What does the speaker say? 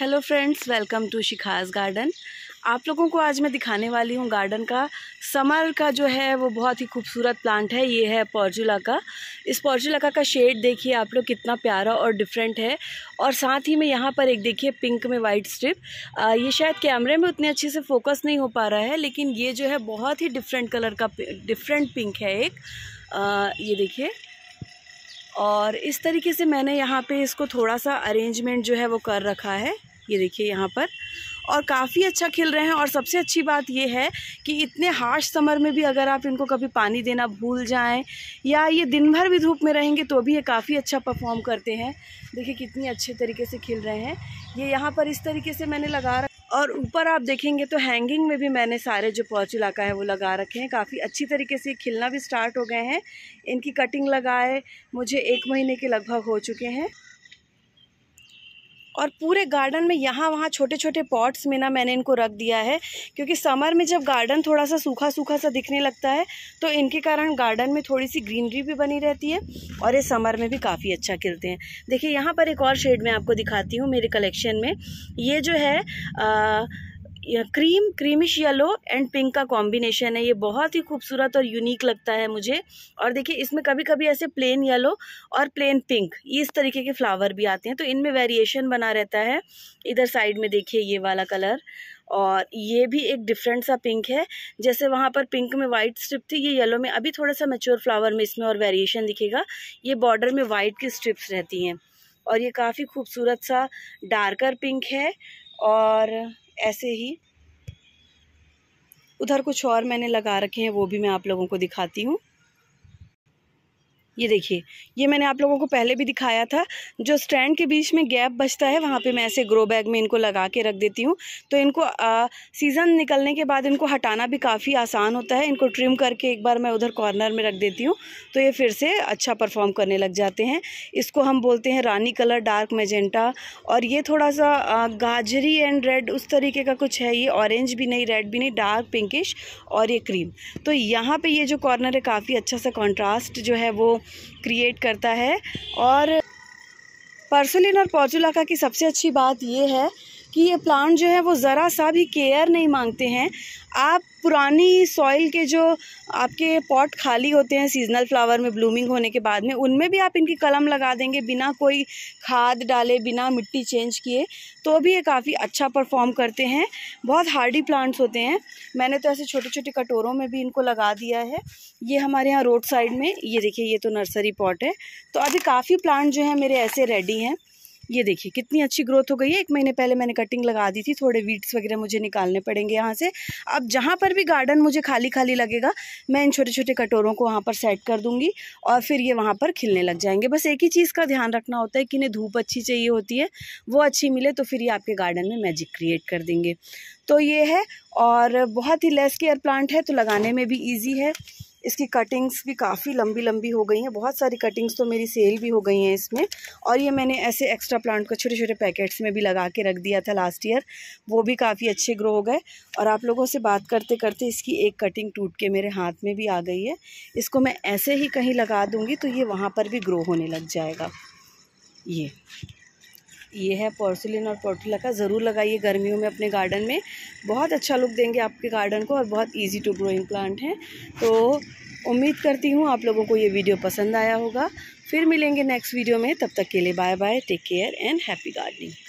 hello friends welcome to Shikha's garden आप लोगों को आज मैं दिखाने वाली हूँ गार्डन का समर का जो है वो बहुत ही खूबसूरत प्लांट है ये है पॉर्जुला का इस पॉर्जुला का शेड देखिए आप लोग कितना प्यारा और डिफरेंट है और साथ ही में यहाँ पर एक देखिए पिंक में वाइट स्ट्रिप आ, ये शायद कैमरे में उतने अच्छे से फोकस नहीं हो पा रहा है लेकिन ये जो है बहुत ही डिफरेंट कलर का डिफरेंट पिंक है एक आ, ये देखिए और इस तरीके से मैंने यहाँ पे इसको थोड़ा सा अरेंजमेंट जो है वो कर रखा है ये देखिए यहाँ पर और काफ़ी अच्छा खिल रहे हैं और सबसे अच्छी बात ये है कि इतने हार्श समर में भी अगर आप इनको कभी पानी देना भूल जाएं या ये दिन भर भी धूप में रहेंगे तो भी ये काफ़ी अच्छा परफॉर्म करते हैं देखिए कितनी अच्छे तरीके से खिल रहे हैं ये यहाँ पर इस तरीके से मैंने लगा और ऊपर आप देखेंगे तो हैंगिंग में भी मैंने सारे जो पौचुला का है वो लगा रखे हैं काफ़ी अच्छी तरीके से खिलना भी स्टार्ट हो गए हैं इनकी कटिंग लगाए मुझे एक महीने के लगभग हो चुके हैं और पूरे गार्डन में यहाँ वहाँ छोटे छोटे पॉट्स में ना मैंने इनको रख दिया है क्योंकि समर में जब गार्डन थोड़ा सा सूखा सूखा सा दिखने लगता है तो इनके कारण गार्डन में थोड़ी सी ग्रीनरी भी बनी रहती है और ये समर में भी काफ़ी अच्छा खिलते हैं देखिए यहाँ पर एक और शेड मैं आपको दिखाती हूँ मेरे कलेक्शन में ये जो है आ, cream creamish yellow and pink का कॉम्बिनेशन है ये बहुत ही खूबसूरत और यूनिक लगता है मुझे और देखिए इसमें कभी कभी ऐसे प्लेन येलो और प्लेन पिंक इस तरीके के फ्लावर भी आते हैं तो इनमें वेरिएशन बना रहता है इधर साइड में देखिए ये वाला कलर और ये भी एक डिफरेंट सा पिंक है जैसे वहाँ पर पिंक में वाइट स्ट्रिप थी ये येलो में अभी थोड़ा सा मेच्योर फ्लावर में इसमें और वेरिएशन दिखेगा ये बॉर्डर में वाइट की स्ट्रिप्स रहती हैं और ये काफ़ी खूबसूरत सा डार्कर पिंक है और ऐसे ही उधर कुछ और मैंने लगा रखे हैं वो भी मैं आप लोगों को दिखाती हूँ ये देखिए ये मैंने आप लोगों को पहले भी दिखाया था जो स्टैंड के बीच में गैप बचता है वहाँ पे मैं ऐसे ग्रो बैग में इनको लगा के रख देती हूँ तो इनको सीज़न निकलने के बाद इनको हटाना भी काफ़ी आसान होता है इनको ट्रिम करके एक बार मैं उधर कॉर्नर में रख देती हूँ तो ये फिर से अच्छा परफॉर्म करने लग जाते हैं इसको हम बोलते हैं रानी कलर डार्क मेजेंटा और ये थोड़ा सा गाजरी एंड रेड उस तरीके का कुछ है ये ऑरेंज भी नहीं रेड भी नहीं डार्क पिंकिश और ये क्रीम तो यहाँ पर ये जो कॉर्नर है काफ़ी अच्छा सा कॉन्ट्रास्ट जो है वो क्रिएट करता है और पर्सुलिन और पॉचुलाका की सबसे अच्छी बात यह है कि ये प्लांट जो है वो ज़रा सा भी केयर नहीं मांगते हैं आप पुरानी सॉइल के जो आपके पॉट खाली होते हैं सीजनल फ्लावर में ब्लूमिंग होने के बाद में उनमें भी आप इनकी कलम लगा देंगे बिना कोई खाद डाले बिना मिट्टी चेंज किए तो भी ये काफ़ी अच्छा परफॉर्म करते हैं बहुत हार्डी प्लांट्स होते हैं मैंने तो ऐसे छोटे छोटे कटोरों में भी इनको लगा दिया है ये हमारे यहाँ रोड साइड में ये देखिए ये तो नर्सरी पॉट है तो अभी काफ़ी प्लांट जो है मेरे ऐसे रेडी हैं ये देखिए कितनी अच्छी ग्रोथ हो गई है एक महीने पहले मैंने कटिंग लगा दी थी थोड़े वीड्स वगैरह मुझे निकालने पड़ेंगे यहाँ से अब जहाँ पर भी गार्डन मुझे खाली खाली लगेगा मैं इन छोटे छोटे कटोरों को वहाँ पर सेट कर दूँगी और फिर ये वहाँ पर खिलने लग जाएंगे बस एक ही चीज़ का ध्यान रखना होता है कि इन्हें धूप अच्छी चाहिए होती है वो अच्छी मिले तो फिर ये आपके गार्डन में मैजिक क्रिएट कर देंगे तो ये है और बहुत ही लेस केयर प्लांट है तो लगाने में भी ईजी है इसकी कटिंग्स भी काफ़ी लंबी लंबी हो गई हैं बहुत सारी कटिंग्स तो मेरी सेल भी हो गई हैं इसमें और ये मैंने ऐसे एक्स्ट्रा प्लांट को छोटे छोटे पैकेट्स में भी लगा के रख दिया था लास्ट ईयर वो भी काफ़ी अच्छे ग्रो हो गए और आप लोगों से बात करते करते इसकी एक कटिंग टूट के मेरे हाथ में भी आ गई है इसको मैं ऐसे ही कहीं लगा दूँगी तो ये वहाँ पर भी ग्रो होने लग जाएगा ये ये है पोर्सिलिन और पोर्टुला का ज़रूर लगाइए गर्मियों में अपने गार्डन में बहुत अच्छा लुक देंगे आपके गार्डन को और बहुत ईजी टू ग्रोइंग प्लांट हैं तो उम्मीद करती हूँ आप लोगों को ये वीडियो पसंद आया होगा फिर मिलेंगे नेक्स्ट वीडियो में तब तक के लिए bye bye take care and happy gardening